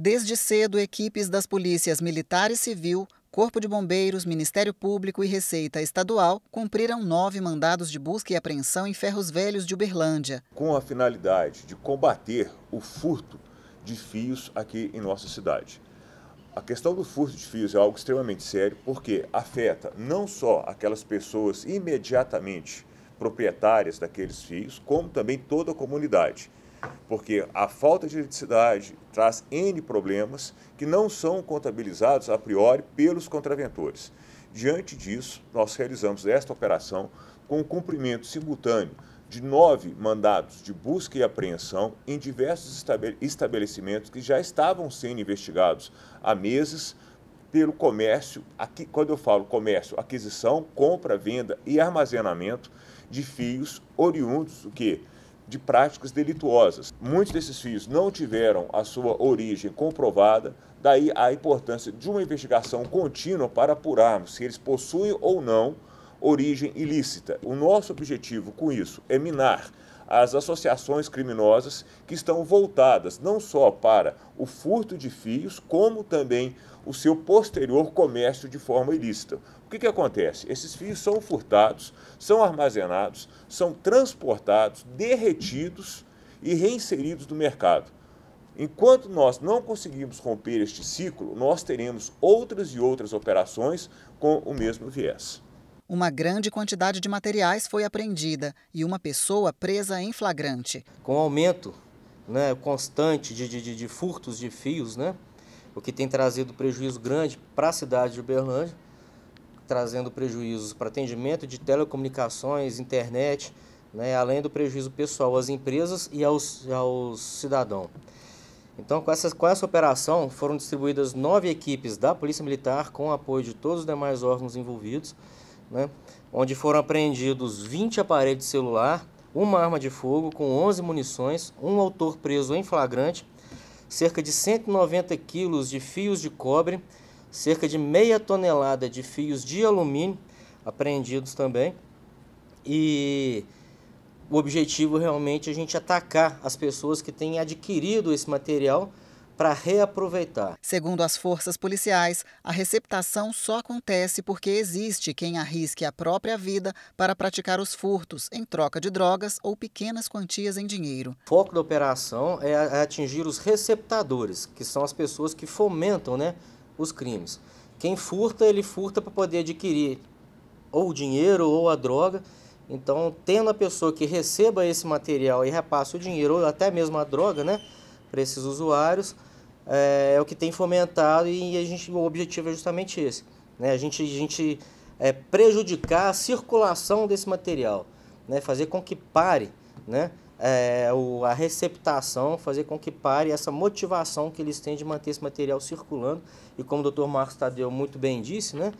Desde cedo, equipes das polícias militar e civil, Corpo de Bombeiros, Ministério Público e Receita Estadual cumpriram nove mandados de busca e apreensão em Ferros Velhos de Uberlândia. Com a finalidade de combater o furto de fios aqui em nossa cidade. A questão do furto de fios é algo extremamente sério porque afeta não só aquelas pessoas imediatamente proprietárias daqueles fios, como também toda a comunidade porque a falta de eletricidade traz N problemas que não são contabilizados a priori pelos contraventores. Diante disso, nós realizamos esta operação com o cumprimento simultâneo de nove mandados de busca e apreensão em diversos estabelecimentos que já estavam sendo investigados há meses pelo comércio, aqui, quando eu falo comércio, aquisição, compra, venda e armazenamento de fios oriundos do que? de práticas delituosas. Muitos desses fios não tiveram a sua origem comprovada, daí a importância de uma investigação contínua para apurarmos se eles possuem ou não origem ilícita. O nosso objetivo com isso é minar as associações criminosas que estão voltadas não só para o furto de fios, como também o seu posterior comércio de forma ilícita. O que, que acontece? Esses fios são furtados, são armazenados, são transportados, derretidos e reinseridos no mercado. Enquanto nós não conseguirmos romper este ciclo, nós teremos outras e outras operações com o mesmo viés. Uma grande quantidade de materiais foi apreendida e uma pessoa presa em flagrante. Com o aumento né, constante de, de, de furtos de fios, né, o que tem trazido prejuízo grande para a cidade de Uberlândia, trazendo prejuízos para atendimento de telecomunicações, internet, né, além do prejuízo pessoal às empresas e aos, aos cidadãos. Então, com, essas, com essa operação, foram distribuídas nove equipes da Polícia Militar, com o apoio de todos os demais órgãos envolvidos, né, onde foram apreendidos 20 aparelhos de celular, uma arma de fogo com 11 munições, um autor preso em flagrante, cerca de 190 quilos de fios de cobre, cerca de meia tonelada de fios de alumínio apreendidos também. E o objetivo realmente é a gente atacar as pessoas que têm adquirido esse material para reaproveitar. Segundo as forças policiais, a receptação só acontece porque existe quem arrisque a própria vida para praticar os furtos em troca de drogas ou pequenas quantias em dinheiro. O foco da operação é, é atingir os receptadores, que são as pessoas que fomentam né, os crimes. Quem furta, ele furta para poder adquirir ou o dinheiro ou a droga. Então, tendo a pessoa que receba esse material e repasse o dinheiro ou até mesmo a droga, né, para esses usuários, é, é, o que tem fomentado e a gente, o objetivo é justamente esse. Né? A gente, a gente é, prejudicar a circulação desse material, né? fazer com que pare né? É, o, a receptação, fazer com que pare essa motivação que eles têm de manter esse material circulando. E como o Dr. Marcos Tadeu muito bem disse, né?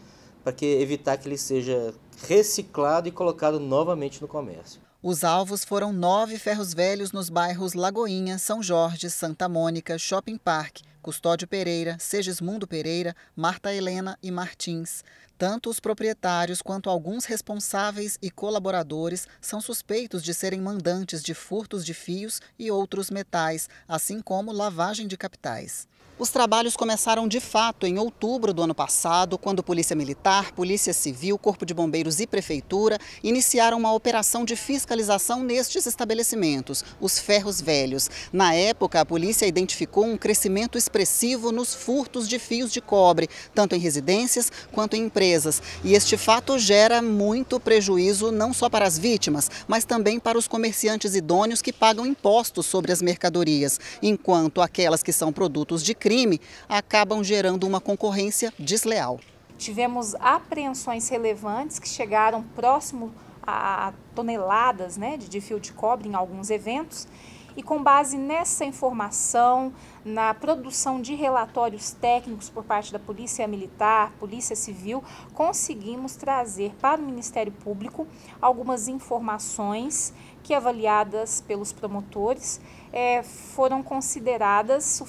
para que evitar que ele seja reciclado e colocado novamente no comércio. Os alvos foram nove ferros velhos nos bairros Lagoinha, São Jorge, Santa Mônica, Shopping Park, Custódio Pereira, Segismundo Pereira, Marta Helena e Martins. Tanto os proprietários quanto alguns responsáveis e colaboradores são suspeitos de serem mandantes de furtos de fios e outros metais, assim como lavagem de capitais. Os trabalhos começaram de fato em outubro do ano passado, quando Polícia Militar, Polícia Civil, Corpo de Bombeiros bombeiros e prefeitura iniciaram uma operação de fiscalização nestes estabelecimentos, os ferros velhos. Na época, a polícia identificou um crescimento expressivo nos furtos de fios de cobre, tanto em residências quanto em empresas. E este fato gera muito prejuízo não só para as vítimas, mas também para os comerciantes idôneos que pagam impostos sobre as mercadorias, enquanto aquelas que são produtos de crime acabam gerando uma concorrência desleal. Tivemos apreensões relevantes que chegaram próximo a toneladas né, de fio de cobre em alguns eventos. E com base nessa informação, na produção de relatórios técnicos por parte da Polícia Militar, Polícia Civil, conseguimos trazer para o Ministério Público algumas informações que, avaliadas pelos promotores, é, foram consideradas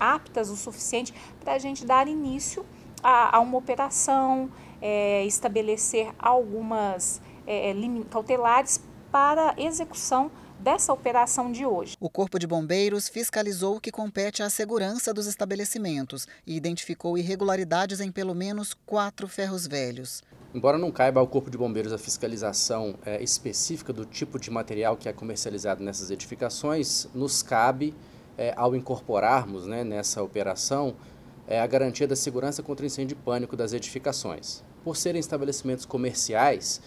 aptas o suficiente para a gente dar início a, a uma operação, é, estabelecer algumas é, é cautelares para execução dessa operação de hoje. O Corpo de Bombeiros fiscalizou o que compete à segurança dos estabelecimentos e identificou irregularidades em pelo menos quatro ferros velhos. Embora não caiba ao Corpo de Bombeiros a fiscalização é, específica do tipo de material que é comercializado nessas edificações, nos cabe, é, ao incorporarmos né, nessa operação, é, a garantia da segurança contra incêndio e pânico das edificações. Por serem estabelecimentos comerciais,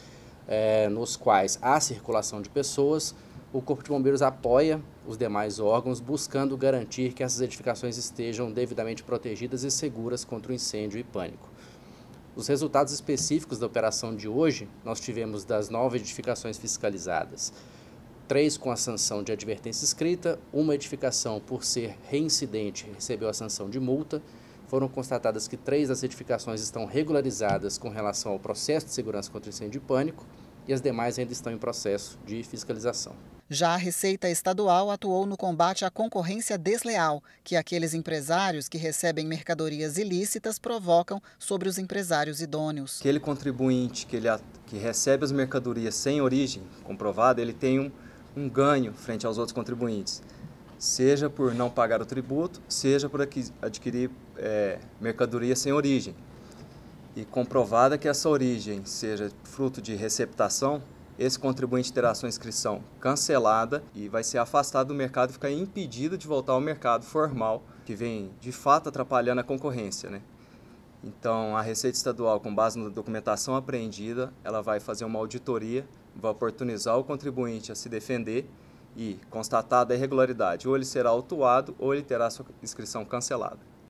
é, nos quais há circulação de pessoas, o Corpo de Bombeiros apoia os demais órgãos, buscando garantir que essas edificações estejam devidamente protegidas e seguras contra o incêndio e pânico. Os resultados específicos da operação de hoje, nós tivemos das nove edificações fiscalizadas, três com a sanção de advertência escrita, uma edificação, por ser reincidente, recebeu a sanção de multa, foram constatadas que três das certificações estão regularizadas com relação ao processo de segurança contra incêndio e pânico e as demais ainda estão em processo de fiscalização. Já a Receita Estadual atuou no combate à concorrência desleal, que aqueles empresários que recebem mercadorias ilícitas provocam sobre os empresários idôneos. Aquele contribuinte que, ele, que recebe as mercadorias sem origem comprovada, ele tem um, um ganho frente aos outros contribuintes seja por não pagar o tributo, seja por adquirir é, mercadoria sem origem. E comprovada que essa origem seja fruto de receptação, esse contribuinte terá sua inscrição cancelada e vai ser afastado do mercado e ficar impedido de voltar ao mercado formal, que vem de fato atrapalhando a concorrência. Né? Então, a Receita Estadual, com base na documentação apreendida, ela vai fazer uma auditoria, vai oportunizar o contribuinte a se defender e constatada a irregularidade, ou ele será autuado ou ele terá sua inscrição cancelada.